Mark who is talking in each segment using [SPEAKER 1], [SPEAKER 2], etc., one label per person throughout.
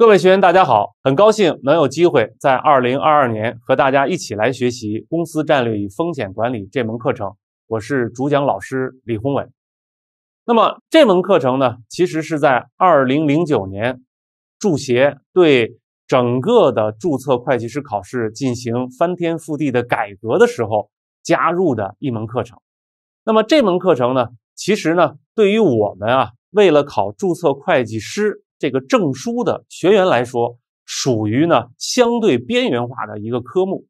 [SPEAKER 1] 各位学员，大家好！很高兴能有机会在二零二二年和大家一起来学习《公司战略与风险管理》这门课程。我是主讲老师李宏伟。那么这门课程呢，其实是在二零零九年，注协对整个的注册会计师考试进行翻天覆地的改革的时候加入的一门课程。那么这门课程呢，其实呢，对于我们啊，为了考注册会计师。这个证书的学员来说，属于呢相对边缘化的一个科目，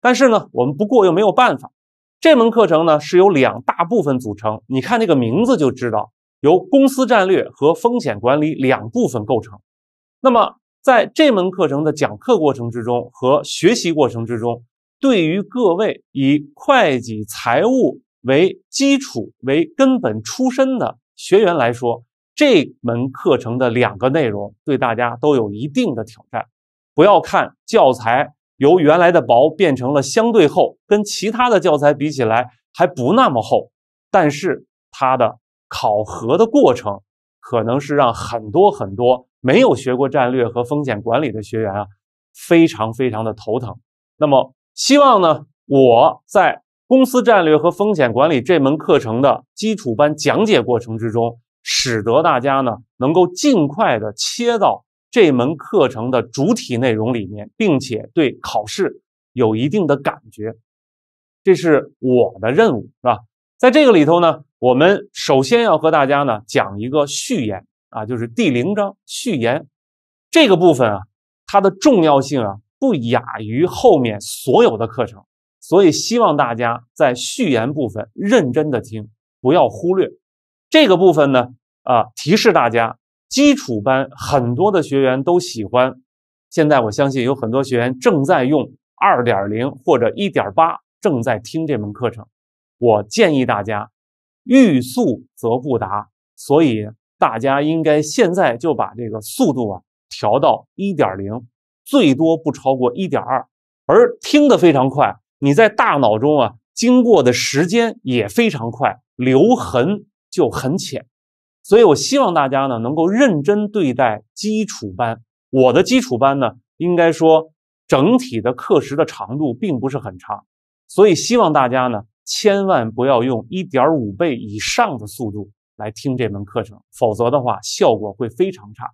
[SPEAKER 1] 但是呢，我们不过又没有办法。这门课程呢是由两大部分组成，你看这个名字就知道，由公司战略和风险管理两部分构成。那么，在这门课程的讲课过程之中和学习过程之中，对于各位以会计财务为基础为根本出身的学员来说，这门课程的两个内容对大家都有一定的挑战。不要看教材由原来的薄变成了相对厚，跟其他的教材比起来还不那么厚，但是它的考核的过程可能是让很多很多没有学过战略和风险管理的学员啊非常非常的头疼。那么，希望呢我在公司战略和风险管理这门课程的基础班讲解过程之中。使得大家呢能够尽快的切到这门课程的主体内容里面，并且对考试有一定的感觉，这是我的任务，是吧？在这个里头呢，我们首先要和大家呢讲一个序言啊，就是第零章序言这个部分啊，它的重要性啊不亚于后面所有的课程，所以希望大家在序言部分认真的听，不要忽略。这个部分呢，啊，提示大家，基础班很多的学员都喜欢。现在我相信有很多学员正在用二点零或者一点八，正在听这门课程。我建议大家，欲速则不达，所以大家应该现在就把这个速度啊调到一点零，最多不超过一点二，而听得非常快，你在大脑中啊经过的时间也非常快，留痕。就很浅，所以我希望大家呢能够认真对待基础班。我的基础班呢，应该说整体的课时的长度并不是很长，所以希望大家呢千万不要用一点五倍以上的速度来听这门课程，否则的话效果会非常差。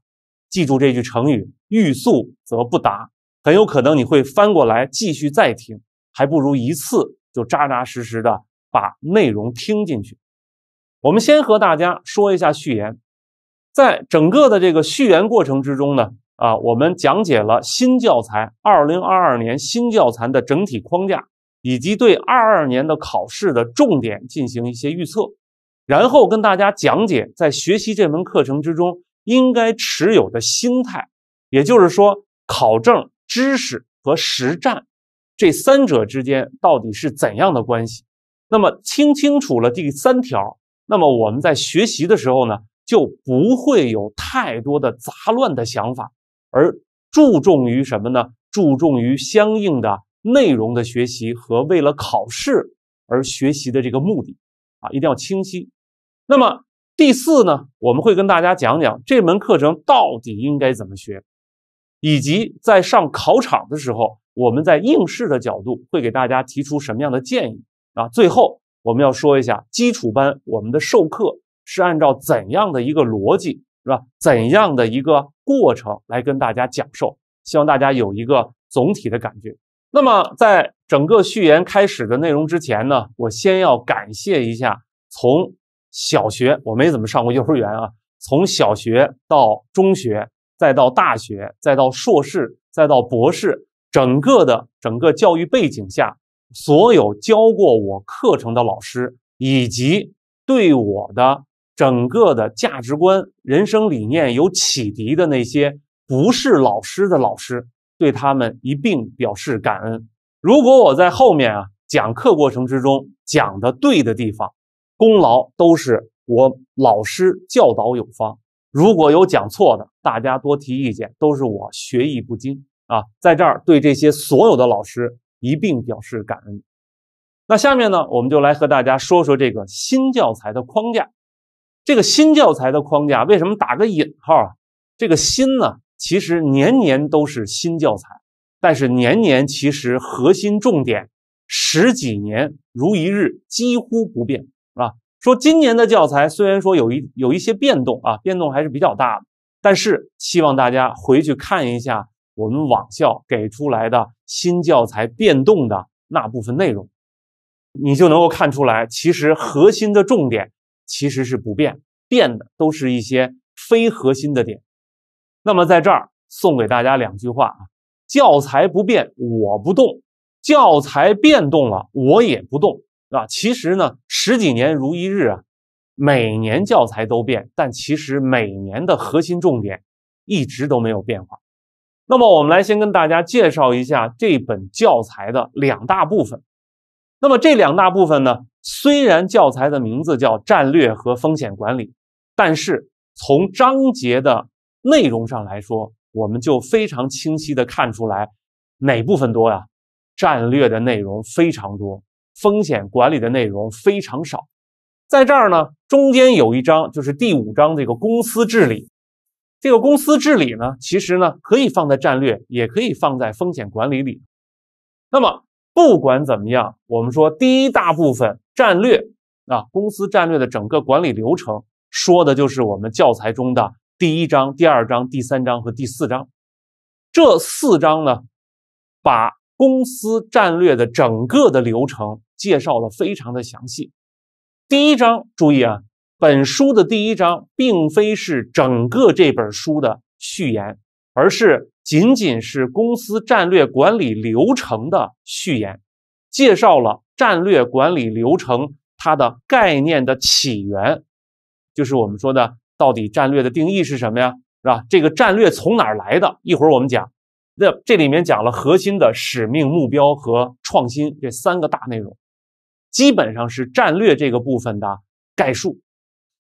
[SPEAKER 1] 记住这句成语“欲速则不达”，很有可能你会翻过来继续再听，还不如一次就扎扎实实的把内容听进去。我们先和大家说一下序言，在整个的这个序言过程之中呢，啊，我们讲解了新教材二零二二年新教材的整体框架，以及对二二年的考试的重点进行一些预测，然后跟大家讲解在学习这门课程之中应该持有的心态，也就是说，考证知识和实战这三者之间到底是怎样的关系。那么，听清楚了第三条。那么我们在学习的时候呢，就不会有太多的杂乱的想法，而注重于什么呢？注重于相应的内容的学习和为了考试而学习的这个目的，啊，一定要清晰。那么第四呢，我们会跟大家讲讲这门课程到底应该怎么学，以及在上考场的时候，我们在应试的角度会给大家提出什么样的建议啊？最后。我们要说一下基础班，我们的授课是按照怎样的一个逻辑，是吧？怎样的一个过程来跟大家讲授？希望大家有一个总体的感觉。那么，在整个序言开始的内容之前呢，我先要感谢一下，从小学我没怎么上过幼儿园啊，从小学到中学，再到大学，再到硕士，再到博士，整个的整个教育背景下。所有教过我课程的老师，以及对我的整个的价值观、人生理念有启迪的那些不是老师的老师，对他们一并表示感恩。如果我在后面啊讲课过程之中讲的对的地方，功劳都是我老师教导有方；如果有讲错的，大家多提意见，都是我学艺不精啊。在这儿对这些所有的老师。一并表示感恩。那下面呢，我们就来和大家说说这个新教材的框架。这个新教材的框架为什么打个引号？啊？这个“新”呢，其实年年都是新教材，但是年年其实核心重点十几年如一日，几乎不变，啊。说今年的教材虽然说有一有一些变动啊，变动还是比较大的，但是希望大家回去看一下。我们网校给出来的新教材变动的那部分内容，你就能够看出来，其实核心的重点其实是不变，变的都是一些非核心的点。那么在这儿送给大家两句话啊：教材不变我不动，教材变动了我也不动，啊。其实呢，十几年如一日啊，每年教材都变，但其实每年的核心重点一直都没有变化。那么，我们来先跟大家介绍一下这本教材的两大部分。那么这两大部分呢，虽然教材的名字叫战略和风险管理，但是从章节的内容上来说，我们就非常清晰的看出来哪部分多呀？战略的内容非常多，风险管理的内容非常少。在这儿呢，中间有一章就是第五章这个公司治理。这个公司治理呢，其实呢可以放在战略，也可以放在风险管理里。那么不管怎么样，我们说第一大部分战略啊，公司战略的整个管理流程，说的就是我们教材中的第一章、第二章、第三章和第四章。这四章呢，把公司战略的整个的流程介绍了非常的详细。第一章，注意啊。本书的第一章并非是整个这本书的序言，而是仅仅是公司战略管理流程的序言，介绍了战略管理流程它的概念的起源，就是我们说的到底战略的定义是什么呀？是吧？这个战略从哪来的？一会儿我们讲。那这里面讲了核心的使命、目标和创新这三个大内容，基本上是战略这个部分的概述。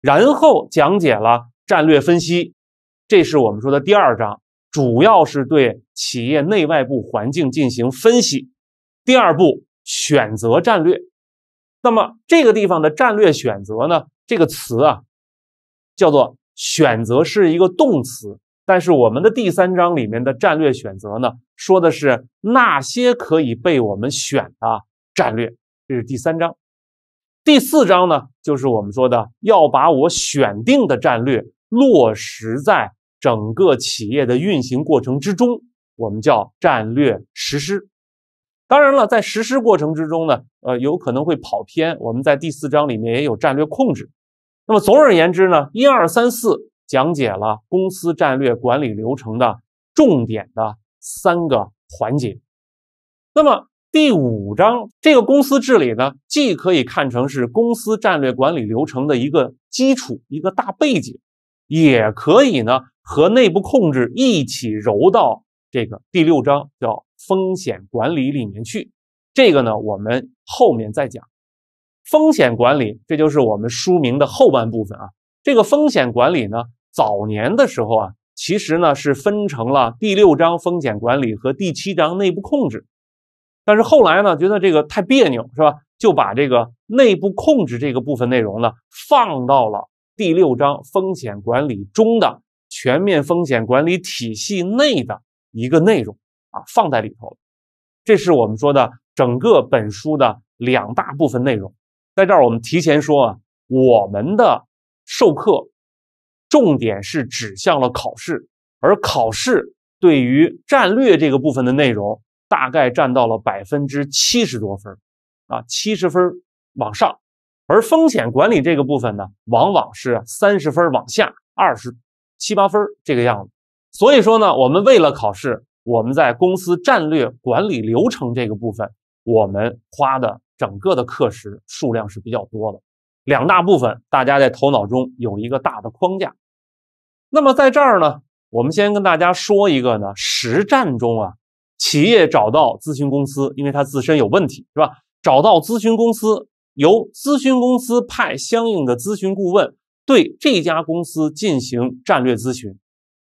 [SPEAKER 1] 然后讲解了战略分析，这是我们说的第二章，主要是对企业内外部环境进行分析。第二步，选择战略。那么这个地方的战略选择呢？这个词啊，叫做选择是一个动词，但是我们的第三章里面的战略选择呢，说的是那些可以被我们选的战略，这是第三章。第四章呢，就是我们说的要把我选定的战略落实在整个企业的运行过程之中，我们叫战略实施。当然了，在实施过程之中呢，呃，有可能会跑偏。我们在第四章里面也有战略控制。那么总而言之呢，一二三四讲解了公司战略管理流程的重点的三个环节。那么。第五章这个公司治理呢，既可以看成是公司战略管理流程的一个基础、一个大背景，也可以呢和内部控制一起揉到这个第六章叫风险管理里面去。这个呢，我们后面再讲风险管理。这就是我们书名的后半部分啊。这个风险管理呢，早年的时候啊，其实呢是分成了第六章风险管理和第七章内部控制。但是后来呢，觉得这个太别扭，是吧？就把这个内部控制这个部分内容呢，放到了第六章风险管理中的全面风险管理体系内的一个内容啊，放在里头了。这是我们说的整个本书的两大部分内容。在这儿我们提前说啊，我们的授课重点是指向了考试，而考试对于战略这个部分的内容。大概占到了百分之七十多分，啊，七十分往上；而风险管理这个部分呢，往往是三十分往下，二十七八分这个样子。所以说呢，我们为了考试，我们在公司战略管理流程这个部分，我们花的整个的课时数量是比较多的。两大部分，大家在头脑中有一个大的框架。那么在这儿呢，我们先跟大家说一个呢，实战中啊。企业找到咨询公司，因为它自身有问题，是吧？找到咨询公司，由咨询公司派相应的咨询顾问对这家公司进行战略咨询。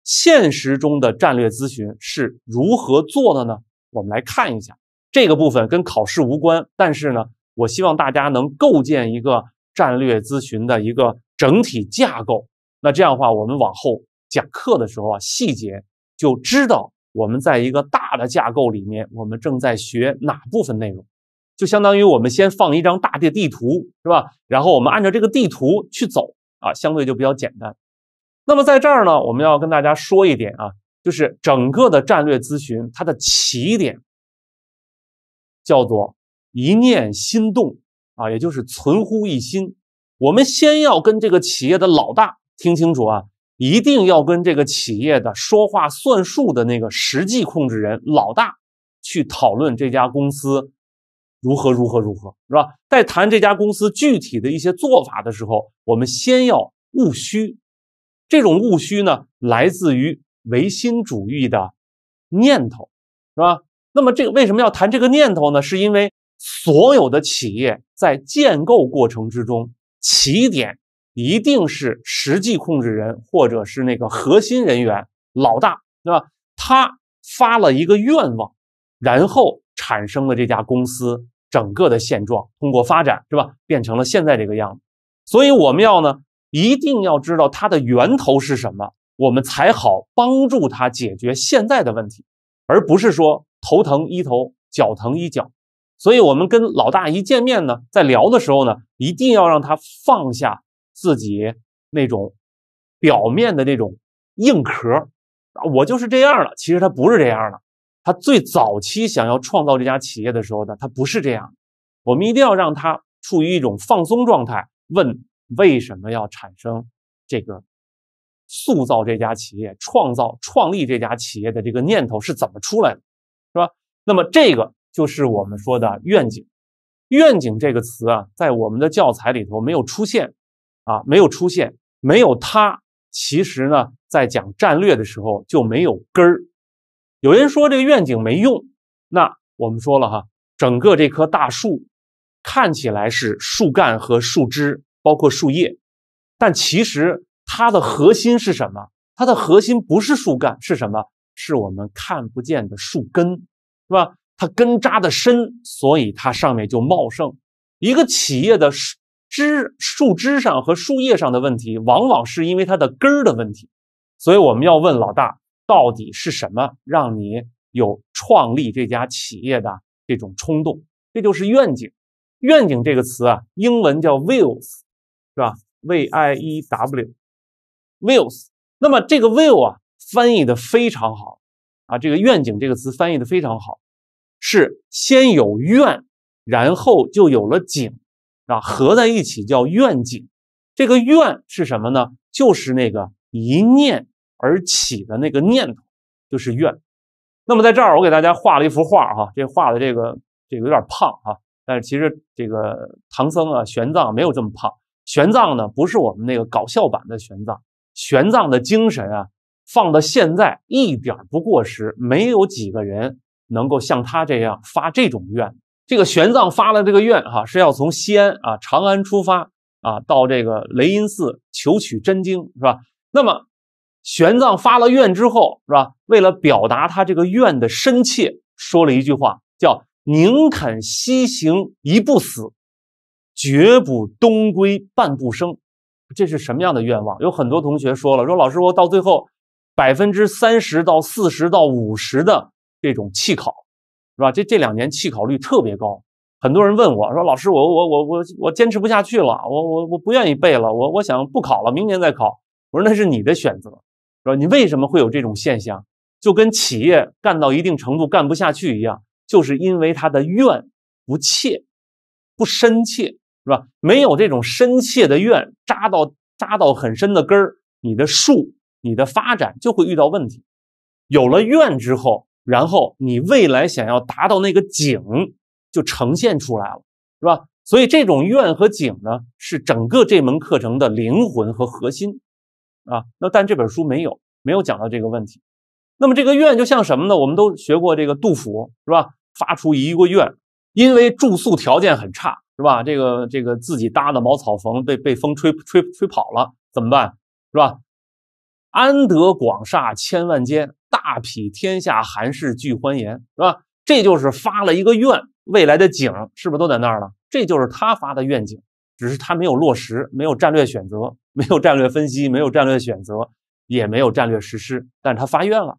[SPEAKER 1] 现实中的战略咨询是如何做的呢？我们来看一下这个部分，跟考试无关，但是呢，我希望大家能构建一个战略咨询的一个整体架构。那这样的话，我们往后讲课的时候啊，细节就知道。我们在一个大的架构里面，我们正在学哪部分内容，就相当于我们先放一张大的地图，是吧？然后我们按照这个地图去走啊，相对就比较简单。那么在这儿呢，我们要跟大家说一点啊，就是整个的战略咨询它的起点叫做一念心动啊，也就是存乎一心。我们先要跟这个企业的老大听清楚啊。一定要跟这个企业的说话算数的那个实际控制人老大去讨论这家公司如何如何如何是吧？在谈这家公司具体的一些做法的时候，我们先要务虚，这种务虚呢，来自于唯心主义的念头是吧？那么这个为什么要谈这个念头呢？是因为所有的企业在建构过程之中，起点。一定是实际控制人，或者是那个核心人员老大，对吧？他发了一个愿望，然后产生了这家公司整个的现状，通过发展，是吧，变成了现在这个样子。所以我们要呢，一定要知道它的源头是什么，我们才好帮助他解决现在的问题，而不是说头疼医头，脚疼医脚。所以我们跟老大一见面呢，在聊的时候呢，一定要让他放下。自己那种表面的那种硬壳啊，我就是这样了。其实他不是这样的。他最早期想要创造这家企业的时候呢，他不是这样。我们一定要让他处于一种放松状态，问为什么要产生这个塑造这家企业、创造创立这家企业的这个念头是怎么出来的，是吧？那么这个就是我们说的愿景。愿景这个词啊，在我们的教材里头没有出现。啊，没有出现，没有它，其实呢，在讲战略的时候就没有根儿。有人说这个愿景没用，那我们说了哈，整个这棵大树看起来是树干和树枝，包括树叶，但其实它的核心是什么？它的核心不是树干，是什么？是我们看不见的树根，是吧？它根扎的深，所以它上面就茂盛。一个企业的树。枝树枝上和树叶上的问题，往往是因为它的根儿的问题，所以我们要问老大，到底是什么让你有创立这家企业的这种冲动？这就是愿景。愿景这个词啊，英文叫 views，是吧？V I E W，views。那么这个 view 啊，翻译的非常好啊，这个愿景这个词翻译的非常好，是先有愿，然后就有了景。啊，合在一起叫愿景。这个愿是什么呢？就是那个一念而起的那个念头，就是愿。那么在这儿，我给大家画了一幅画儿哈，这画的这个这个有点胖哈，但是其实这个唐僧啊、玄奘没有这么胖。玄奘呢，不是我们那个搞笑版的玄奘，玄奘的精神啊，放到现在一点不过时。没有几个人能够像他这样发这种愿。这个玄奘发了这个愿哈，是要从西安啊、长安出发啊，到这个雷音寺求取真经，是吧？那么，玄奘发了愿之后，是吧？为了表达他这个愿的深切，说了一句话，叫“宁肯西行一步死，绝不东归半步生”。这是什么样的愿望？有很多同学说了，说老师，我到最后百分之三十到四十到五十的这种弃考。是吧？这这两年弃考率特别高，很多人问我说：“老师，我我我我我坚持不下去了，我我我不愿意背了，我我想不考了，明年再考。”我说：“那是你的选择，是吧？你为什么会有这种现象？就跟企业干到一定程度干不下去一样，就是因为他的愿不切，不深切，是吧？没有这种深切的愿扎到扎到很深的根儿，你的树，你的发展就会遇到问题。有了愿之后。”然后你未来想要达到那个景，就呈现出来了，是吧？所以这种愿和景呢，是整个这门课程的灵魂和核心，啊，那但这本书没有没有讲到这个问题。那么这个愿就像什么呢？我们都学过这个杜甫，是吧？发出一个愿，因为住宿条件很差，是吧？这个这个自己搭的茅草房被被风吹吹吹跑了，怎么办？是吧？安得广厦千万间。大庇天下寒士俱欢颜，是吧？这就是发了一个愿，未来的景是不是都在那儿了？这就是他发的愿景，只是他没有落实，没有战略选择，没有战略分析，没有战略选择，也没有战略实施，但是他发愿了。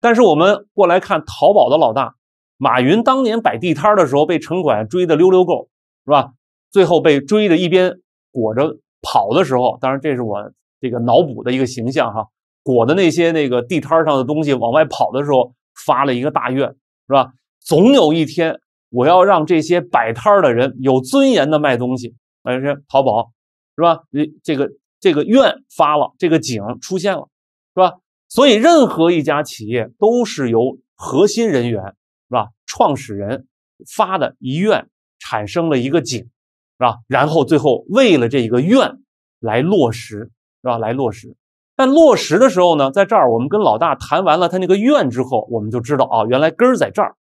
[SPEAKER 1] 但是我们过来看淘宝的老大马云，当年摆地摊的时候被城管追得溜溜够，是吧？最后被追着一边裹着跑的时候，当然这是我这个脑补的一个形象哈。裹的那些那个地摊上的东西往外跑的时候，发了一个大愿，是吧？总有一天我要让这些摆摊的人有尊严的卖东西。哎，这淘宝，是吧？这这个这个愿发了，这个景出现了，是吧？所以任何一家企业都是由核心人员，是吧？创始人发的遗愿产生了一个景，是吧？然后最后为了这个愿来落实，是吧？来落实。但落实的时候呢，在这儿我们跟老大谈完了他那个愿之后，我们就知道啊，原来根儿在这儿。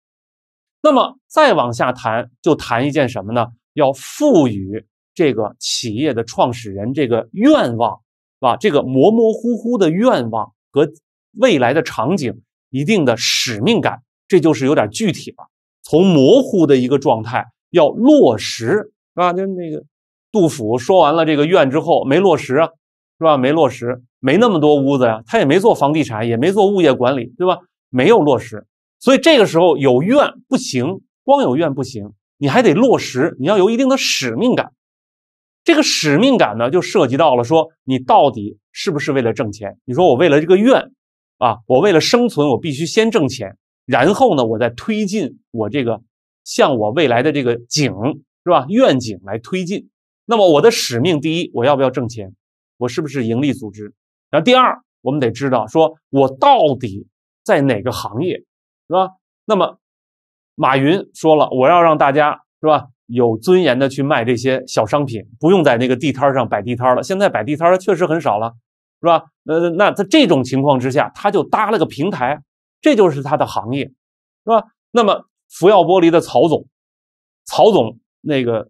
[SPEAKER 1] 那么再往下谈，就谈一件什么呢？要赋予这个企业的创始人这个愿望，啊，这个模模糊糊的愿望和未来的场景，一定的使命感，这就是有点具体了。从模糊的一个状态要落实，啊，吧？就那个杜甫说完了这个愿之后，没落实啊。是吧？没落实，没那么多屋子呀。他也没做房地产，也没做物业管理，对吧？没有落实，所以这个时候有愿不行，光有愿不行，你还得落实。你要有一定的使命感。这个使命感呢，就涉及到了说，你到底是不是为了挣钱？你说我为了这个愿啊，我为了生存，我必须先挣钱，然后呢，我再推进我这个向我未来的这个景，是吧？愿景来推进。那么我的使命，第一，我要不要挣钱？我是不是盈利组织？然后第二，我们得知道说，我到底在哪个行业，是吧？那么，马云说了，我要让大家是吧有尊严的去卖这些小商品，不用在那个地摊上摆地摊了。现在摆地摊的确实很少了，是吧？呃，那在这种情况之下，他就搭了个平台，这就是他的行业，是吧？那么福耀玻璃的曹总，曹总那个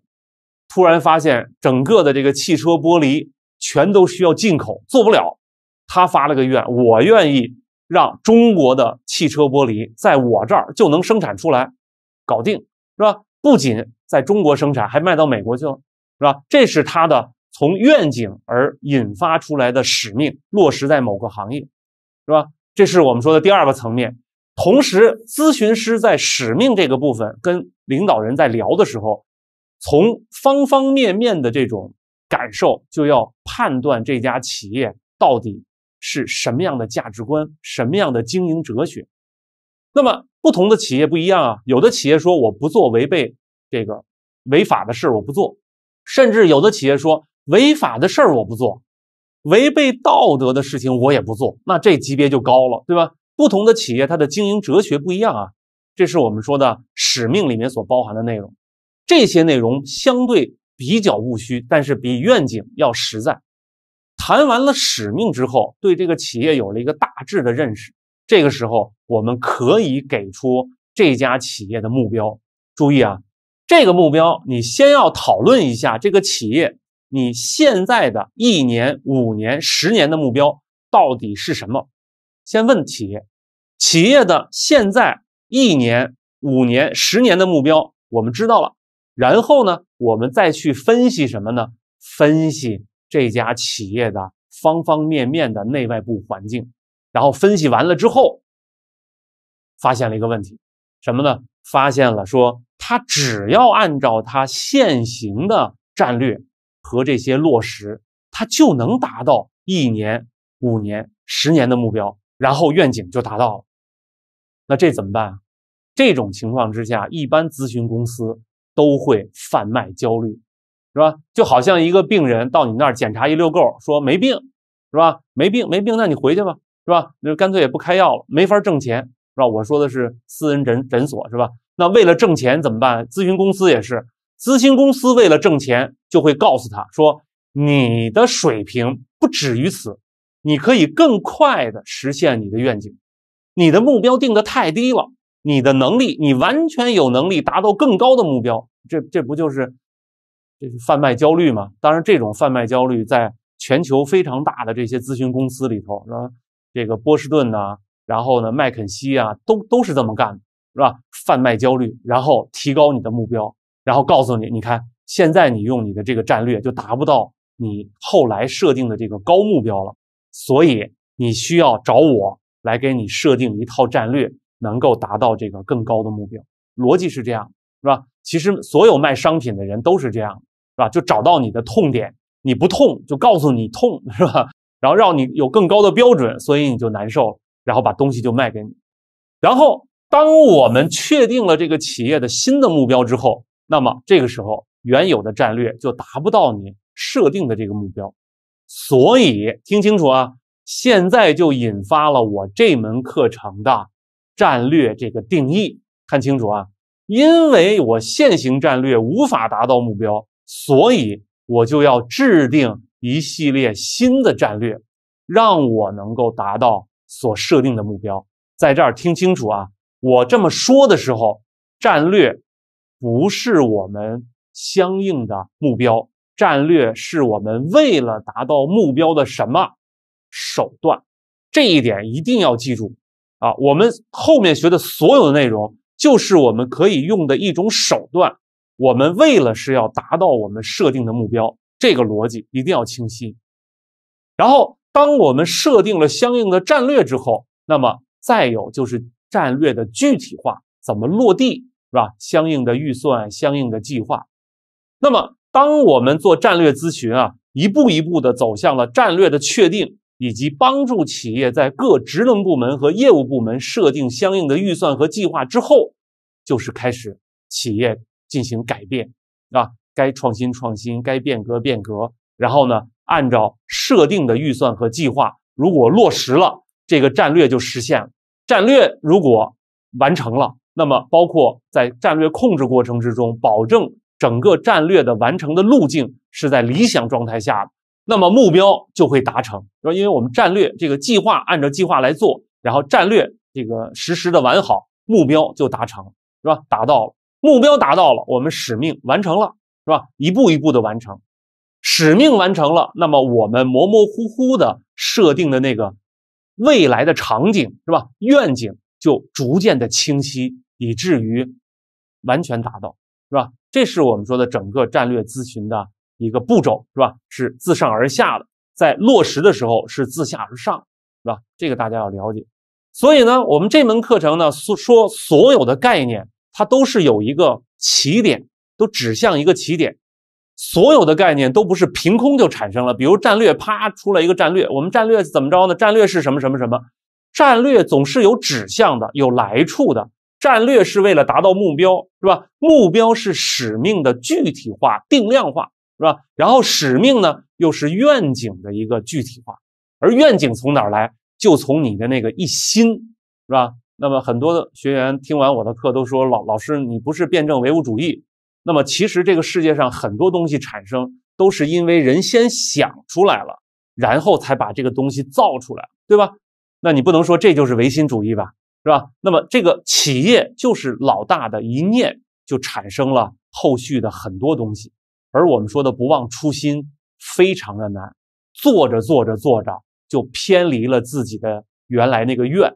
[SPEAKER 1] 突然发现，整个的这个汽车玻璃。全都需要进口，做不了。他发了个愿，我愿意让中国的汽车玻璃在我这儿就能生产出来，搞定，是吧？不仅在中国生产，还卖到美国去了，是吧？这是他的从愿景而引发出来的使命，落实在某个行业，是吧？这是我们说的第二个层面。同时，咨询师在使命这个部分跟领导人在聊的时候，从方方面面的这种。感受就要判断这家企业到底是什么样的价值观，什么样的经营哲学。那么不同的企业不一样啊，有的企业说我不做违背这个违法的事，我不做；甚至有的企业说违法的事我不做，违背道德的事情我也不做，那这级别就高了，对吧？不同的企业它的经营哲学不一样啊，这是我们说的使命里面所包含的内容，这些内容相对。比较务虚，但是比愿景要实在。谈完了使命之后，对这个企业有了一个大致的认识。这个时候，我们可以给出这家企业的目标。注意啊，这个目标你先要讨论一下这个企业你现在的一年、五年、十年的目标到底是什么。先问企业，企业的现在一年、五年、十年的目标我们知道了。然后呢，我们再去分析什么呢？分析这家企业的方方面面的内外部环境。然后分析完了之后，发现了一个问题，什么呢？发现了说，他只要按照他现行的战略和这些落实，他就能达到一年、五年、十年的目标，然后愿景就达到了。那这怎么办？这种情况之下，一般咨询公司。都会贩卖焦虑，是吧？就好像一个病人到你那儿检查一溜够，说没病，是吧？没病没病，那你回去吧，是吧？那干脆也不开药了，没法挣钱，是吧？我说的是私人诊诊所，是吧？那为了挣钱怎么办？咨询公司也是，咨询公司为了挣钱，就会告诉他说，你的水平不止于此，你可以更快的实现你的愿景，你的目标定的太低了。你的能力，你完全有能力达到更高的目标，这这不就是，这是贩卖焦虑嘛？当然，这种贩卖焦虑在全球非常大的这些咨询公司里头，是吧？这个波士顿呐，然后呢，麦肯锡啊，都都是这么干的，是吧？贩卖焦虑，然后提高你的目标，然后告诉你，你看现在你用你的这个战略就达不到你后来设定的这个高目标了，所以你需要找我来给你设定一套战略。能够达到这个更高的目标，逻辑是这样，是吧？其实所有卖商品的人都是这样，是吧？就找到你的痛点，你不痛就告诉你痛，是吧？然后让你有更高的标准，所以你就难受然后把东西就卖给你。然后，当我们确定了这个企业的新的目标之后，那么这个时候原有的战略就达不到你设定的这个目标。所以，听清楚啊！现在就引发了我这门课程的。战略这个定义，看清楚啊！因为我现行战略无法达到目标，所以我就要制定一系列新的战略，让我能够达到所设定的目标。在这儿听清楚啊！我这么说的时候，战略不是我们相应的目标，战略是我们为了达到目标的什么手段，这一点一定要记住。啊，我们后面学的所有的内容，就是我们可以用的一种手段。我们为了是要达到我们设定的目标，这个逻辑一定要清晰。然后，当我们设定了相应的战略之后，那么再有就是战略的具体化，怎么落地，是吧？相应的预算，相应的计划。那么，当我们做战略咨询啊，一步一步的走向了战略的确定。以及帮助企业在各职能部门和业务部门设定相应的预算和计划之后，就是开始企业进行改变，啊，该创新创新，该变革变革。然后呢，按照设定的预算和计划，如果落实了，这个战略就实现了。战略如果完成了，那么包括在战略控制过程之中，保证整个战略的完成的路径是在理想状态下。那么目标就会达成，是吧？因为我们战略这个计划按照计划来做，然后战略这个实施的完好，目标就达成，是吧？达到了目标，达到了，我们使命完成了，是吧？一步一步的完成，使命完成了，那么我们模模糊糊的设定的那个未来的场景，是吧？愿景就逐渐的清晰，以至于完全达到，是吧？这是我们说的整个战略咨询的。一个步骤是吧？是自上而下的，在落实的时候是自下而上，是吧？这个大家要了解。所以呢，我们这门课程呢，说说所有的概念，它都是有一个起点，都指向一个起点。所有的概念都不是凭空就产生了。比如战略，啪出来一个战略，我们战略怎么着呢？战略是什么什么什么？战略总是有指向的，有来处的。战略是为了达到目标，是吧？目标是使命的具体化、定量化。是吧？然后使命呢，又是愿景的一个具体化，而愿景从哪儿来？就从你的那个一心，是吧？那么很多的学员听完我的课都说：“老老师，你不是辩证唯物主义？”那么其实这个世界上很多东西产生，都是因为人先想出来了，然后才把这个东西造出来，对吧？那你不能说这就是唯心主义吧？是吧？那么这个企业就是老大的一念，就产生了后续的很多东西。而我们说的不忘初心非常的难，做着做着做着就偏离了自己的原来那个愿，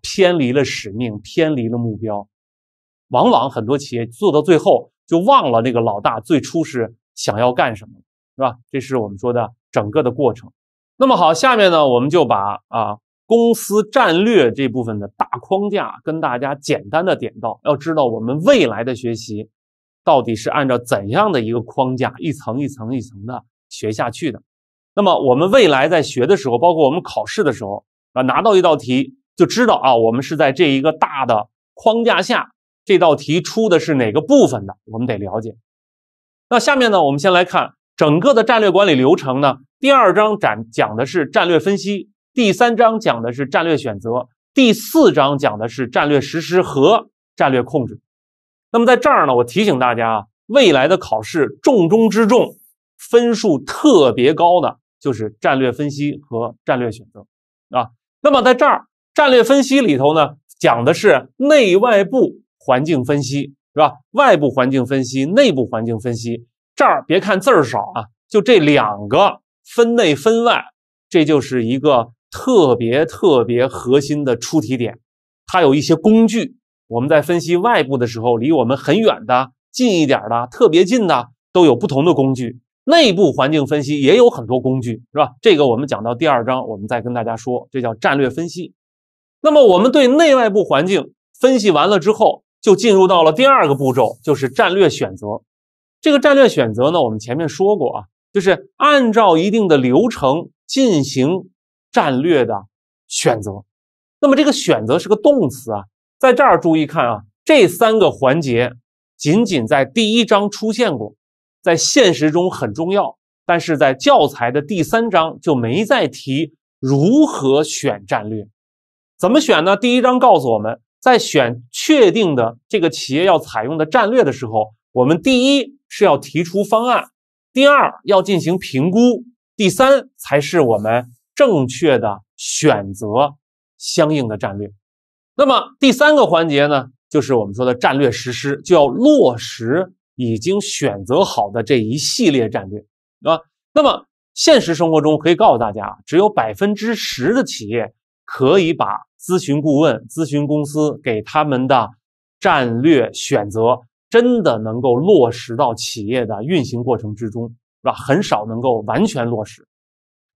[SPEAKER 1] 偏离了使命，偏离了目标，往往很多企业做到最后就忘了那个老大最初是想要干什么，是吧？这是我们说的整个的过程。那么好，下面呢我们就把啊公司战略这部分的大框架跟大家简单的点到。要知道我们未来的学习。到底是按照怎样的一个框架，一层一层一层的学下去的？那么我们未来在学的时候，包括我们考试的时候啊，拿到一道题就知道啊，我们是在这一个大的框架下，这道题出的是哪个部分的，我们得了解。那下面呢，我们先来看整个的战略管理流程呢。第二章展讲的是战略分析，第三章讲的是战略选择，第四章讲的是战略实施和战略控制。那么在这儿呢，我提醒大家啊，未来的考试重中之重、分数特别高的就是战略分析和战略选择，啊。那么在这儿，战略分析里头呢，讲的是内外部环境分析，是吧？外部环境分析、内部环境分析，这儿别看字儿少啊，就这两个分内分外，这就是一个特别特别核心的出题点，它有一些工具。我们在分析外部的时候，离我们很远的、近一点的、特别近的，都有不同的工具。内部环境分析也有很多工具，是吧？这个我们讲到第二章，我们再跟大家说，这叫战略分析。那么我们对内外部环境分析完了之后，就进入到了第二个步骤，就是战略选择。这个战略选择呢，我们前面说过啊，就是按照一定的流程进行战略的选择。那么这个选择是个动词啊。在这儿注意看啊，这三个环节仅仅在第一章出现过，在现实中很重要，但是在教材的第三章就没再提如何选战略，怎么选呢？第一章告诉我们在选确定的这个企业要采用的战略的时候，我们第一是要提出方案，第二要进行评估，第三才是我们正确的选择相应的战略。那么第三个环节呢，就是我们说的战略实施，就要落实已经选择好的这一系列战略，对吧？那么现实生活中可以告诉大家，只有百分之十的企业可以把咨询顾问、咨询公司给他们的战略选择，真的能够落实到企业的运行过程之中，是吧？很少能够完全落实。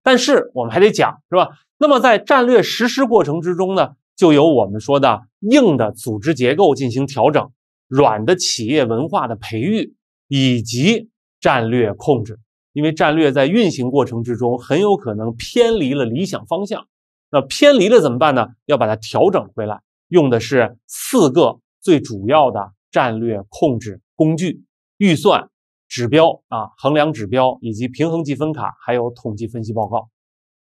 [SPEAKER 1] 但是我们还得讲，是吧？那么在战略实施过程之中呢？就由我们说的硬的组织结构进行调整，软的企业文化的培育，以及战略控制。因为战略在运行过程之中，很有可能偏离了理想方向。那偏离了怎么办呢？要把它调整回来，用的是四个最主要的战略控制工具：预算、指标啊，衡量指标，以及平衡计分卡，还有统计分析报告。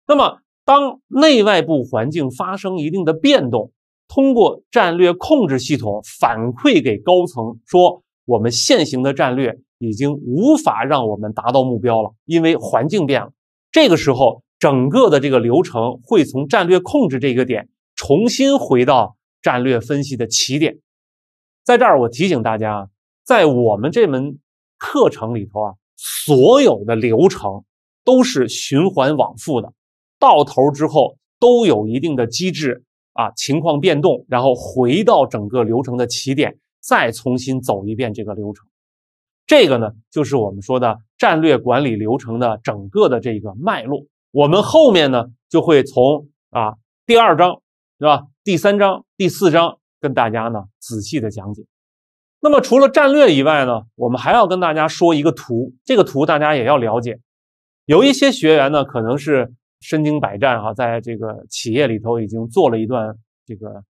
[SPEAKER 1] 那么，当内外部环境发生一定的变动，通过战略控制系统反馈给高层，说我们现行的战略已经无法让我们达到目标了，因为环境变了。这个时候，整个的这个流程会从战略控制这个点重新回到战略分析的起点。在这儿，我提醒大家啊，在我们这门课程里头啊，所有的流程都是循环往复的。到头之后都有一定的机制啊，情况变动，然后回到整个流程的起点，再重新走一遍这个流程。这个呢，就是我们说的战略管理流程的整个的这个脉络。我们后面呢，就会从啊第二章是吧，第三章、第四章跟大家呢仔细的讲解。那么除了战略以外呢，我们还要跟大家说一个图，这个图大家也要了解。有一些学员呢，可能是。身经百战哈，在这个企业里头已经做了一段这个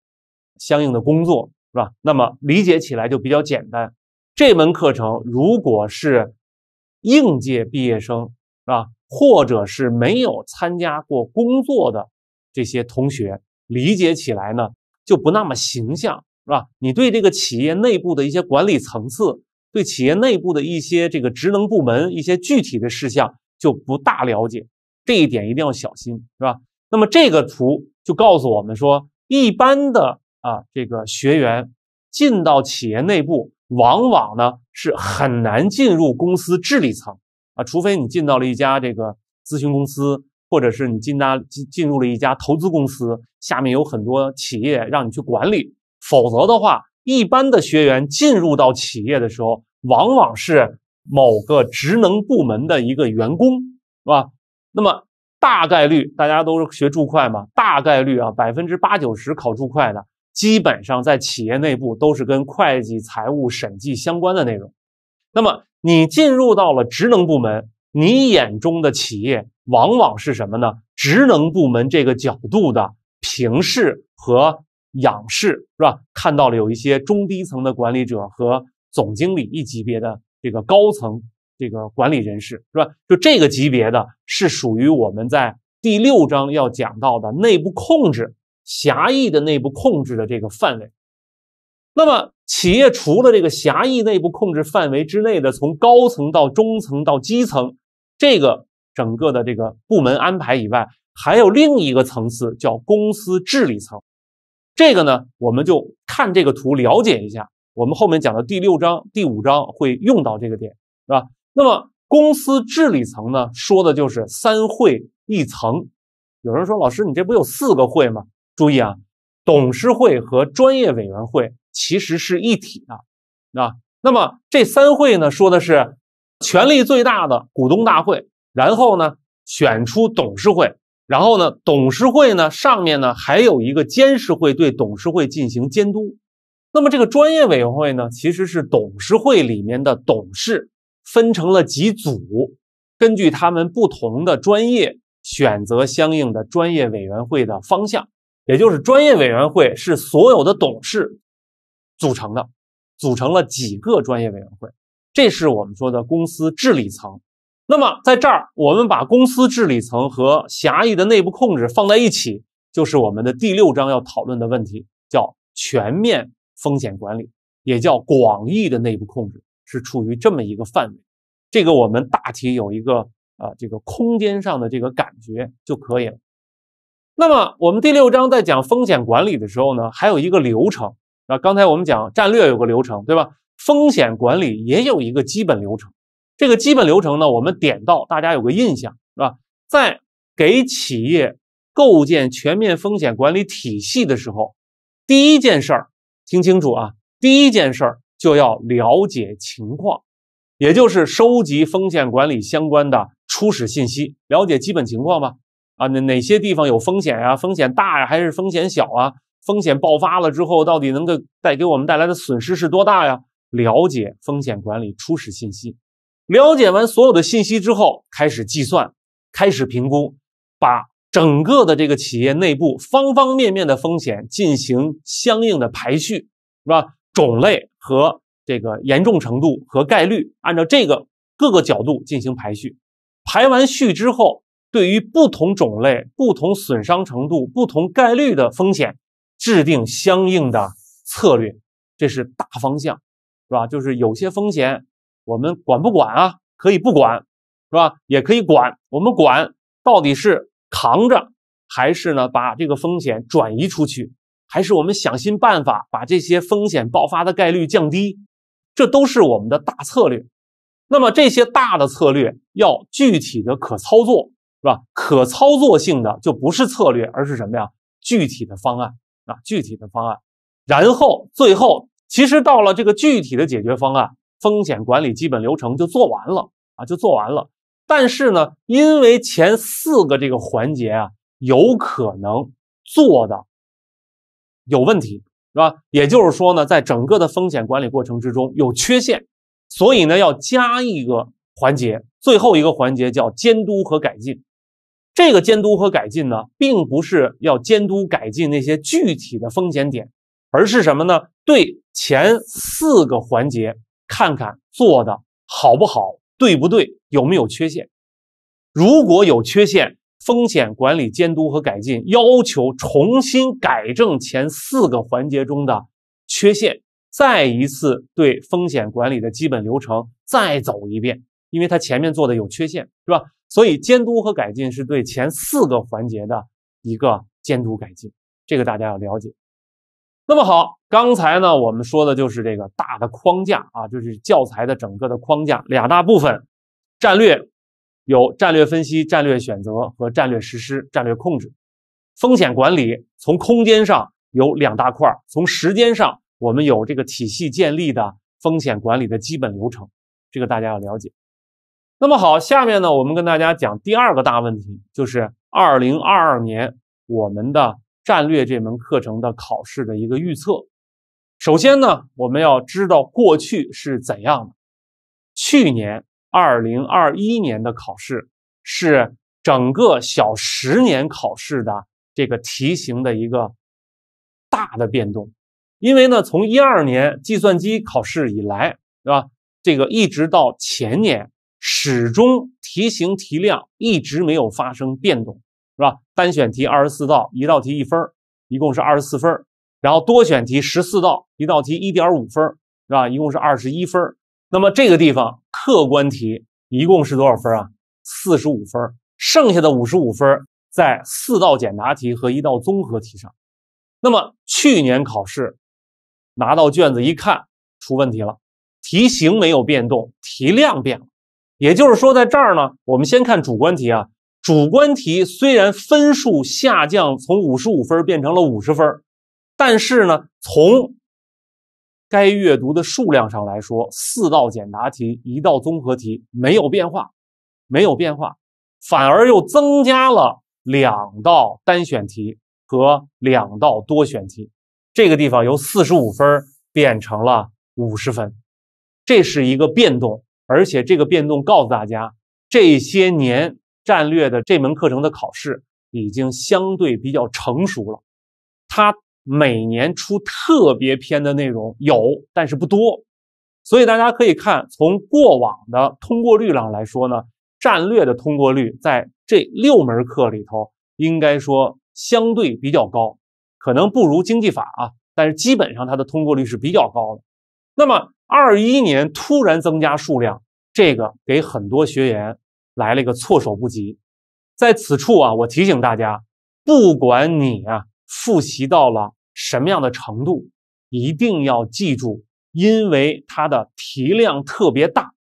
[SPEAKER 1] 相应的工作，是吧？那么理解起来就比较简单。这门课程如果是应届毕业生，是吧？或者是没有参加过工作的这些同学，理解起来呢就不那么形象，是吧？你对这个企业内部的一些管理层次，对企业内部的一些这个职能部门、一些具体的事项就不大了解。这一点一定要小心，是吧？那么这个图就告诉我们说，一般的啊，这个学员进到企业内部，往往呢是很难进入公司治理层啊，除非你进到了一家这个咨询公司，或者是你进到进进入了一家投资公司，下面有很多企业让你去管理。否则的话，一般的学员进入到企业的时候，往往是某个职能部门的一个员工，是吧？那么大概率，大家都是学注会嘛？大概率啊，百分之八九十考注会的，基本上在企业内部都是跟会计、财务、审计相关的内容。那么你进入到了职能部门，你眼中的企业往往是什么呢？职能部门这个角度的平视和仰视，是吧？看到了有一些中低层的管理者和总经理一级别的这个高层。这个管理人士是吧？就这个级别的是属于我们在第六章要讲到的内部控制狭义的内部控制的这个范围。那么，企业除了这个狭义内部控制范围之内的从高层到中层到基层这个整个的这个部门安排以外，还有另一个层次叫公司治理层。这个呢，我们就看这个图了解一下。我们后面讲的第六章、第五章会用到这个点，是吧？那么公司治理层呢，说的就是三会一层。有人说，老师，你这不有四个会吗？注意啊，董事会和专业委员会其实是一体的，啊。那么这三会呢，说的是权力最大的股东大会，然后呢选出董事会，然后呢董事会呢上面呢还有一个监事会对董事会进行监督。那么这个专业委员会呢，其实是董事会里面的董事。分成了几组，根据他们不同的专业选择相应的专业委员会的方向，也就是专业委员会是所有的董事组成的，组成了几个专业委员会。这是我们说的公司治理层。那么，在这儿我们把公司治理层和狭义的内部控制放在一起，就是我们的第六章要讨论的问题，叫全面风险管理，也叫广义的内部控制。是处于这么一个范围，这个我们大体有一个啊，这个空间上的这个感觉就可以了。那么我们第六章在讲风险管理的时候呢，还有一个流程。啊，刚才我们讲战略有个流程，对吧？风险管理也有一个基本流程。这个基本流程呢，我们点到大家有个印象，是吧？在给企业构建全面风险管理体系的时候，第一件事儿，听清楚啊，第一件事儿。就要了解情况，也就是收集风险管理相关的初始信息，了解基本情况吧。啊，哪哪些地方有风险呀？风险大呀，还是风险小啊？风险爆发了之后，到底能够带给我们带来的损失是多大呀？了解风险管理初始信息，了解完所有的信息之后，开始计算，开始评估，把整个的这个企业内部方方面面的风险进行相应的排序，是吧？种类和这个严重程度和概率，按照这个各个角度进行排序。排完序之后，对于不同种类、不同损伤程度、不同概率的风险，制定相应的策略。这是大方向，是吧？就是有些风险我们管不管啊？可以不管，是吧？也可以管，我们管到底是扛着，还是呢把这个风险转移出去？还是我们想尽办法把这些风险爆发的概率降低，这都是我们的大策略。那么这些大的策略要具体的可操作，是吧？可操作性的就不是策略，而是什么呀？具体的方案啊，具体的方案。然后最后，其实到了这个具体的解决方案，风险管理基本流程就做完了啊，就做完了。但是呢，因为前四个这个环节啊，有可能做的。有问题是吧？也就是说呢，在整个的风险管理过程之中有缺陷，所以呢要加一个环节，最后一个环节叫监督和改进。这个监督和改进呢，并不是要监督改进那些具体的风险点，而是什么呢？对前四个环节看看做的好不好，对不对，有没有缺陷？如果有缺陷。风险管理监督和改进要求重新改正前四个环节中的缺陷，再一次对风险管理的基本流程再走一遍，因为它前面做的有缺陷，是吧？所以监督和改进是对前四个环节的一个监督改进，这个大家要了解。那么好，刚才呢我们说的就是这个大的框架啊，就是教材的整个的框架，俩大部分，战略。有战略分析、战略选择和战略实施、战略控制、风险管理。从空间上有两大块儿，从时间上我们有这个体系建立的风险管理的基本流程，这个大家要了解。那么好，下面呢我们跟大家讲第二个大问题，就是二零二二年我们的战略这门课程的考试的一个预测。首先呢，我们要知道过去是怎样的，去年。二零二一年的考试是整个小十年考试的这个题型的一个大的变动，因为呢，从一二年计算机考试以来，是吧？这个一直到前年，始终题型题量一直没有发生变动，是吧？单选题二十四道，一道题一分，一共是二十四分；然后多选题十四道，一道题一点五分，是吧？一共是二十一分。那么这个地方客观题一共是多少分啊？四十五分，剩下的五十五分在四道简答题和一道综合题上。那么去年考试拿到卷子一看，出问题了，题型没有变动，题量变了。也就是说，在这儿呢，我们先看主观题啊。主观题虽然分数下降，从五十五分变成了五十分，但是呢，从该阅读的数量上来说，四道简答题，一道综合题没有变化，没有变化，反而又增加了两道单选题和两道多选题。这个地方由四十五分变成了五十分，这是一个变动。而且这个变动告诉大家，这些年战略的这门课程的考试已经相对比较成熟了，它。每年出特别篇的内容有，但是不多，所以大家可以看从过往的通过率上来说呢，战略的通过率在这六门课里头应该说相对比较高，可能不如经济法啊，但是基本上它的通过率是比较高的。那么二一年突然增加数量，这个给很多学员来了一个措手不及。在此处啊，我提醒大家，不管你啊。复习到了什么样的程度，一定要记住，因为它的题量特别大。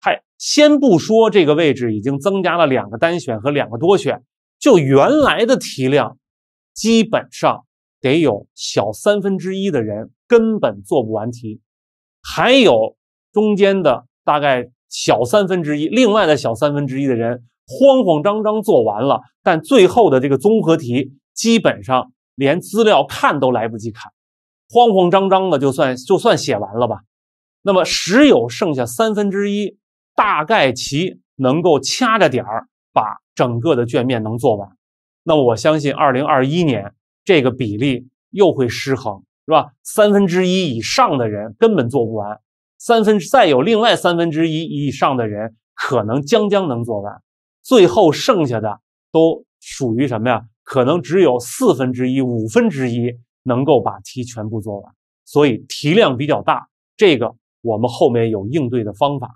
[SPEAKER 1] 嗨，先不说这个位置已经增加了两个单选和两个多选，就原来的题量，基本上得有小三分之一的人根本做不完题，还有中间的大概小三分之一，另外的小三分之一的人慌慌张张做完了，但最后的这个综合题基本上。连资料看都来不及看，慌慌张张的就算就算写完了吧。那么时有剩下三分之一，大概其能够掐着点儿把整个的卷面能做完。那么我相信二零二一年这个比例又会失衡，是吧？三分之一以上的人根本做不完，三分再有另外三分之一以上的人可能将将能做完，最后剩下的都属于什么呀？可能只有四分之一、五分之一能够把题全部做完，所以题量比较大。这个我们后面有应对的方法，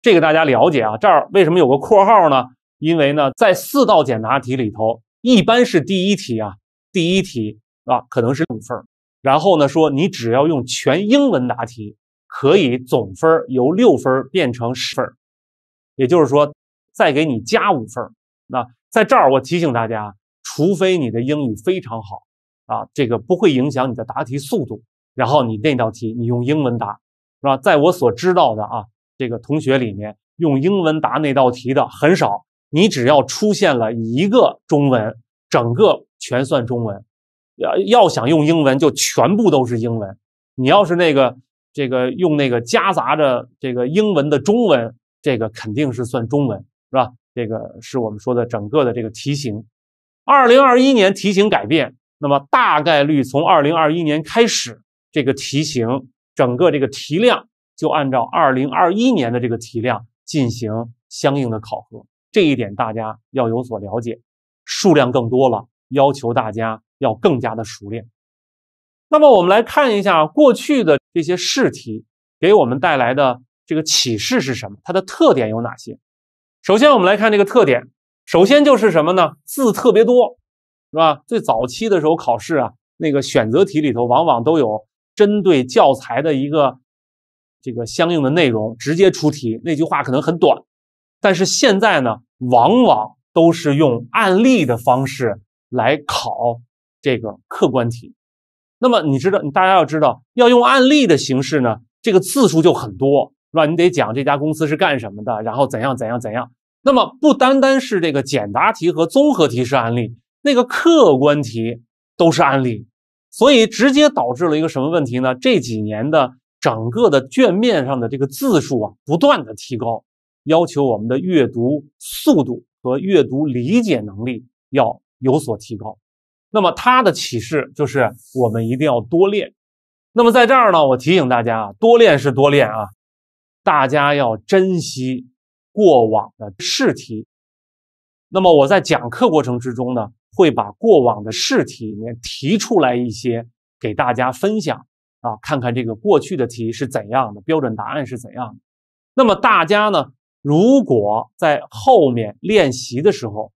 [SPEAKER 1] 这个大家了解啊。这儿为什么有个括号呢？因为呢，在四道简答题里头，一般是第一题啊，第一题啊可能是五分，然后呢说你只要用全英文答题，可以总分由六分变成十分，也就是说再给你加五分。那在这儿我提醒大家。除非你的英语非常好啊，这个不会影响你的答题速度。然后你那道题你用英文答，是吧？在我所知道的啊，这个同学里面用英文答那道题的很少。你只要出现了一个中文，整个全算中文。要要想用英文，就全部都是英文。你要是那个这个用那个夹杂着这个英文的中文，这个肯定是算中文，是吧？这个是我们说的整个的这个题型。二零二一年题型改变，那么大概率从二零二一年开始，这个题型整个这个题量就按照二零二一年的这个题量进行相应的考核，这一点大家要有所了解。数量更多了，要求大家要更加的熟练。那么我们来看一下过去的这些试题给我们带来的这个启示是什么？它的特点有哪些？首先，我们来看这个特点。首先就是什么呢？字特别多，是吧？最早期的时候考试啊，那个选择题里头往往都有针对教材的一个这个相应的内容直接出题。那句话可能很短，但是现在呢，往往都是用案例的方式来考这个客观题。那么你知道，大家要知道，要用案例的形式呢，这个字数就很多，是吧？你得讲这家公司是干什么的，然后怎样怎样怎样，那么不单单是这个简答题和综合题是案例，那个客观题都是案例，所以直接导致了一个什么问题呢？这几年的整个的卷面上的这个字数啊，不断的提高，要求我们的阅读速度和阅读理解能力要有所提高。那么它的启示就是，我们一定要多练。那么在这儿呢，我提醒大家啊，多练是多练啊，大家要珍惜。过往的试题，那么我在讲课过程之中呢，会把过往的试题里面提出来一些给大家分享啊，看看这个过去的题是怎样的，标准答案是怎样的。那么大家呢，如果在后面练习的时候，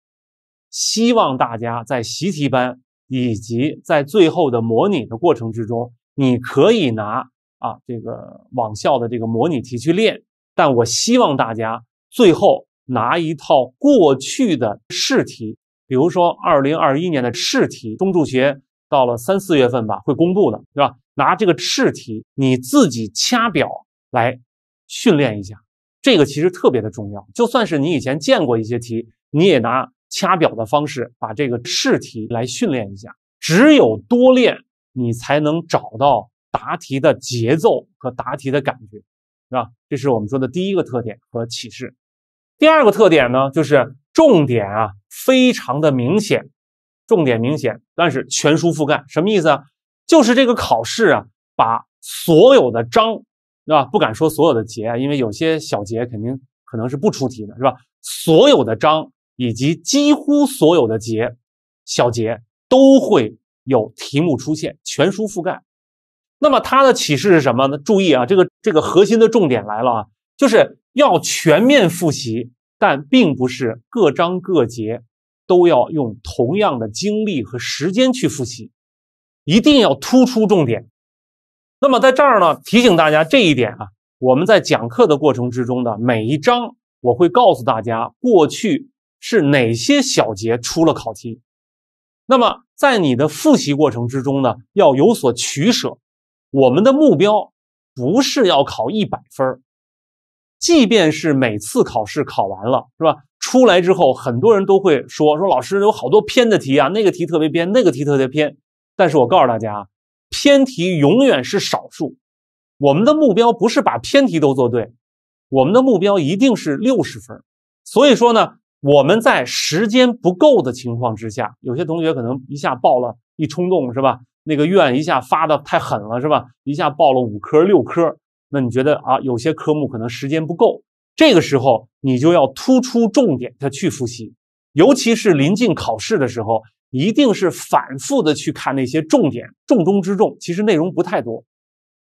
[SPEAKER 1] 希望大家在习题班以及在最后的模拟的过程之中，你可以拿啊这个网校的这个模拟题去练，但我希望大家。最后拿一套过去的试题，比如说二零二一年的试题，中注协到了三四月份吧会公布的，对吧？拿这个试题你自己掐表来训练一下，这个其实特别的重要。就算是你以前见过一些题，你也拿掐表的方式把这个试题来训练一下。只有多练，你才能找到答题的节奏和答题的感觉，是吧？这是我们说的第一个特点和启示。第二个特点呢，就是重点啊，非常的明显，重点明显，但是全书覆盖什么意思啊？就是这个考试啊，把所有的章，是吧？不敢说所有的节啊，因为有些小节肯定可能是不出题的，是吧？所有的章以及几乎所有的节、小节都会有题目出现，全书覆盖。那么它的启示是什么呢？注意啊，这个这个核心的重点来了啊。就是要全面复习，但并不是各章各节都要用同样的精力和时间去复习，一定要突出重点。那么在这儿呢，提醒大家这一点啊，我们在讲课的过程之中呢，每一章我会告诉大家过去是哪些小节出了考题。那么在你的复习过程之中呢，要有所取舍。我们的目标不是要考一百分即便是每次考试考完了，是吧？出来之后，很多人都会说说老师有好多偏的题啊，那个题特别偏，那个题特别偏。但是我告诉大家，偏题永远是少数。我们的目标不是把偏题都做对，我们的目标一定是六十分。所以说呢，我们在时间不够的情况之下，有些同学可能一下报了一冲动，是吧？那个院一下发的太狠了，是吧？一下报了五科六科。那你觉得啊，有些科目可能时间不够，这个时候你就要突出重点，他去复习，尤其是临近考试的时候，一定是反复的去看那些重点、重中之重。其实内容不太多，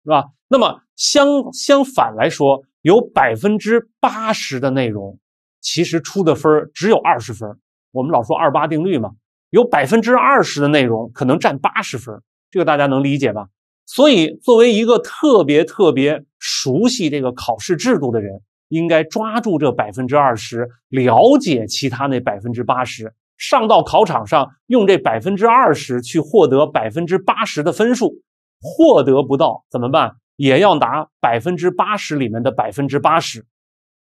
[SPEAKER 1] 是吧？那么相相反来说，有百分之八十的内容，其实出的分只有二十分。我们老说二八定律嘛，有百分之二十的内容可能占八十分，这个大家能理解吧？所以，作为一个特别特别熟悉这个考试制度的人，应该抓住这百分之二十，了解其他那百分之八十。上到考场上，用这百分之二十去获得百分之八十的分数。获得不到怎么办？也要拿百分之八十里面的百分之八十，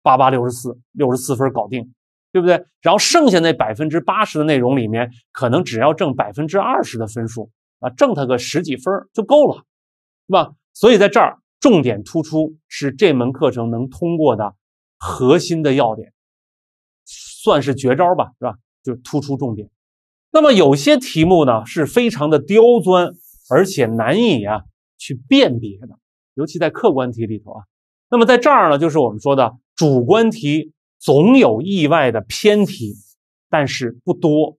[SPEAKER 1] 八八六十四，六十四分搞定，对不对？然后剩下那百分之八十的内容里面，可能只要挣百分之二十的分数啊，挣他个十几分就够了。是吧？所以在这儿重点突出是这门课程能通过的核心的要点，算是绝招吧，是吧？就是突出重点。那么有些题目呢是非常的刁钻，而且难以啊去辨别的，尤其在客观题里头啊。那么在这儿呢，就是我们说的主观题总有意外的偏题，但是不多，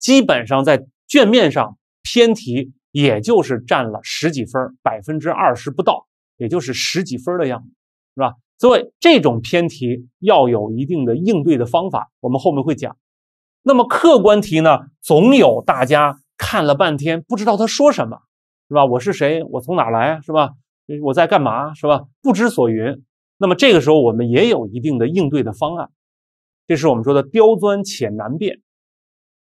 [SPEAKER 1] 基本上在卷面上偏题。也就是占了十几分，百分之二十不到，也就是十几分的样子，是吧？所以这种偏题要有一定的应对的方法，我们后面会讲。那么客观题呢，总有大家看了半天不知道他说什么，是吧？我是谁？我从哪来？是吧？我在干嘛？是吧？不知所云。那么这个时候我们也有一定的应对的方案，这是我们说的刁钻且难辨。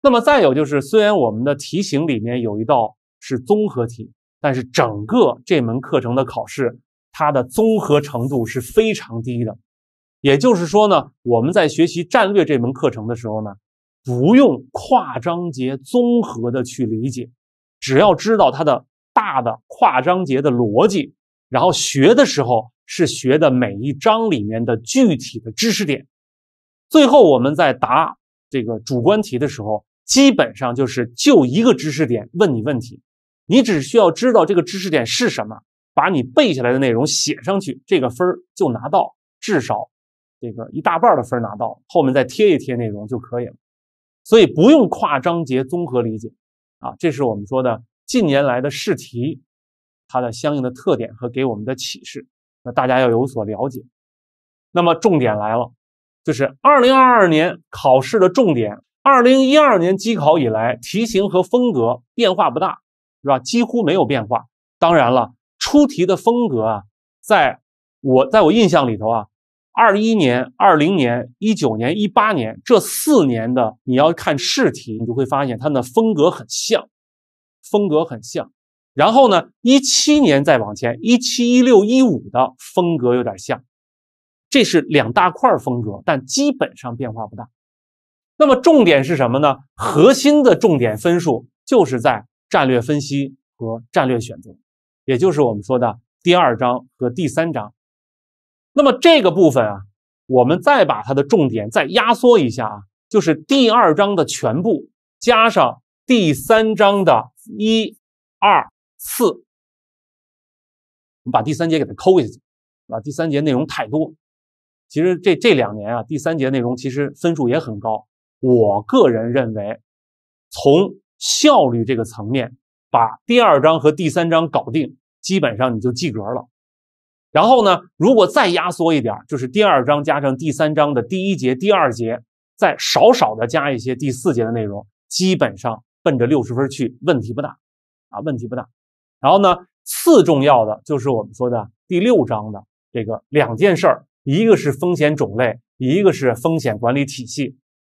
[SPEAKER 1] 那么再有就是，虽然我们的题型里面有一道。是综合题，但是整个这门课程的考试，它的综合程度是非常低的。也就是说呢，我们在学习战略这门课程的时候呢，不用跨章节综合的去理解，只要知道它的大的跨章节的逻辑，然后学的时候是学的每一章里面的具体的知识点，最后我们在答这个主观题的时候，基本上就是就一个知识点问你问题。你只需要知道这个知识点是什么，把你背下来的内容写上去，这个分就拿到，至少这个一大半的分拿到，后面再贴一贴内容就可以了。所以不用跨章节综合理解，啊，这是我们说的近年来的试题它的相应的特点和给我们的启示。那大家要有所了解。那么重点来了，就是二零二二年考试的重点。二零一二年机考以来，题型和风格变化不大。是吧？几乎没有变化。当然了，出题的风格啊，在我在我印象里头啊，二一年、二零年、一九年、一八年这四年的，你要看试题，你就会发现它的风格很像，风格很像。然后呢，一七年再往前，一七、一六、一五的风格有点像，这是两大块风格，但基本上变化不大。那么重点是什么呢？核心的重点分数就是在。战略分析和战略选择，也就是我们说的第二章和第三章。那么这个部分啊，我们再把它的重点再压缩一下啊，就是第二章的全部加上第三章的一、二、四，我们把第三节给它抠下去，把第三节内容太多。其实这这两年啊，第三节内容其实分数也很高。我个人认为，从效率这个层面，把第二章和第三章搞定，基本上你就及格了。然后呢，如果再压缩一点，就是第二章加上第三章的第一节、第二节，再少少的加一些第四节的内容，基本上奔着六十分去，问题不大，啊，问题不大。然后呢，次重要的就是我们说的第六章的这个两件事儿，一个是风险种类，一个是风险管理体系。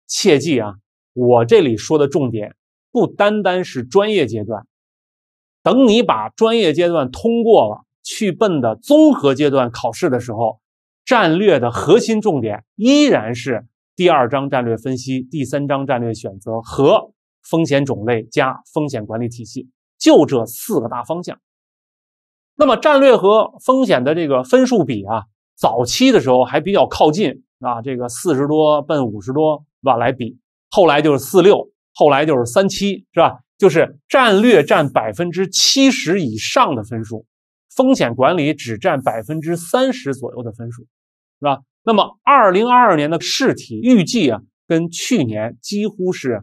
[SPEAKER 1] 切记啊，我这里说的重点。不单单是专业阶段，等你把专业阶段通过了，去奔的综合阶段考试的时候，战略的核心重点依然是第二章战略分析、第三章战略选择和风险种类加风险管理体系，就这四个大方向。那么战略和风险的这个分数比啊，早期的时候还比较靠近啊，这个四十多奔五十多吧来比，后来就是四六。后来就是三七，是吧？就是战略占百分之七十以上的分数，风险管理只占百分之三十左右的分数，是吧？那么，二零二二年的试题预计啊，跟去年几乎是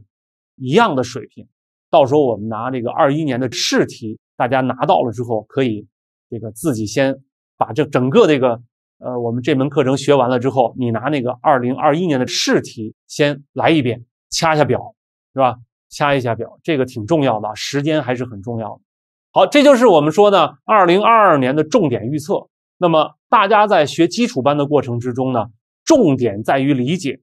[SPEAKER 1] 一样的水平。到时候我们拿这个二一年的试题，大家拿到了之后，可以这个自己先把这整个这个呃，我们这门课程学完了之后，你拿那个二零二一年的试题先来一遍，掐下表。是吧？掐一下表，这个挺重要的，时间还是很重要的。好，这就是我们说的2022年的重点预测。那么大家在学基础班的过程之中呢，重点在于理解，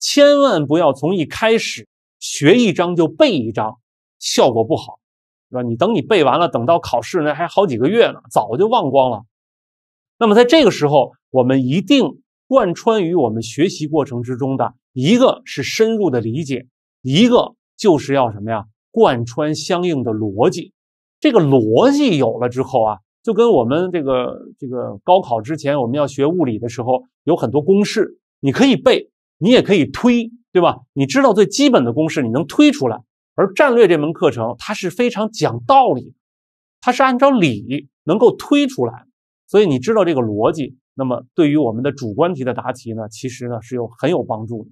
[SPEAKER 1] 千万不要从一开始学一章就背一章，效果不好，是吧？你等你背完了，等到考试那还好几个月呢，早就忘光了。那么在这个时候，我们一定贯穿于我们学习过程之中的，一个是深入的理解。一个就是要什么呀？贯穿相应的逻辑，这个逻辑有了之后啊，就跟我们这个这个高考之前我们要学物理的时候有很多公式，你可以背，你也可以推，对吧？你知道最基本的公式，你能推出来。而战略这门课程它是非常讲道理，它是按照理能够推出来，所以你知道这个逻辑，那么对于我们的主观题的答题呢，其实呢是有很有帮助的。